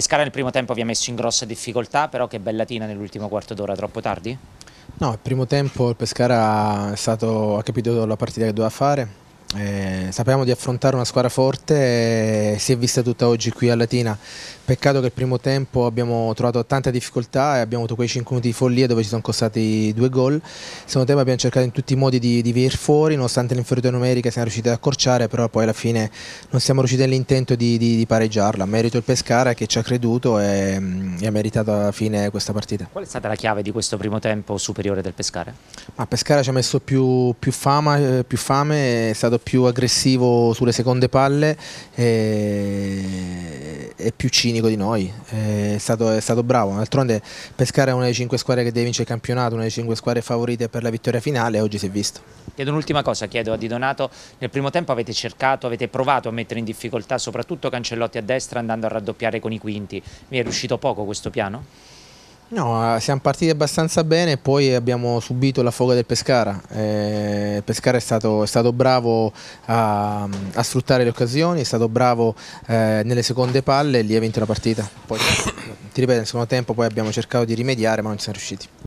Pescara nel primo tempo vi ha messo in grosse difficoltà, però che bella tina nell'ultimo quarto d'ora, troppo tardi? No, al primo tempo il Pescara stato, ha capito la partita che doveva fare, eh, sapevamo di affrontare una squadra forte, eh, si è vista tutta oggi qui a Latina. Peccato che il primo tempo abbiamo trovato tanta difficoltà e abbiamo avuto quei 5 minuti di follia dove ci sono costati due gol. Secondo tempo abbiamo cercato in tutti i modi di, di venire fuori, nonostante l'inferiorità numerica siamo riusciti ad accorciare, però poi alla fine non siamo riusciti nell'intento di, di, di, pareggiarla. Merito il Pescara che ci ha creduto e, mm, e, ha meritato alla fine questa partita. Qual è stata la chiave di questo primo tempo superiore del Pescara? Ma Pescara ci ha messo più, più, fama, eh, più fame, è stato più aggressivo sulle seconde palle e, eh, e più cinico di noi, eh, è stato, è stato bravo. D'altronde Pescara è una delle cinque squadre che deve vincere il campionato, una delle cinque squadre favorite per la vittoria finale oggi si è visto. Chiedo un'ultima cosa, chiedo a Di Donato, nel primo tempo avete cercato, avete provato a mettere in difficoltà soprattutto Cancellotti a destra andando a raddoppiare con i quinti, mi è riuscito poco questo piano? No, eh, siamo partiti abbastanza bene, poi abbiamo subito la foga del Pescara. Eh, Pescara è stato, è stato bravo a, a, sfruttare le occasioni, è stato bravo eh, nelle seconde palle e lì ha vinto la partita. Poi, ti ripeto, nel secondo tempo poi abbiamo cercato di rimediare ma non ci siamo riusciti.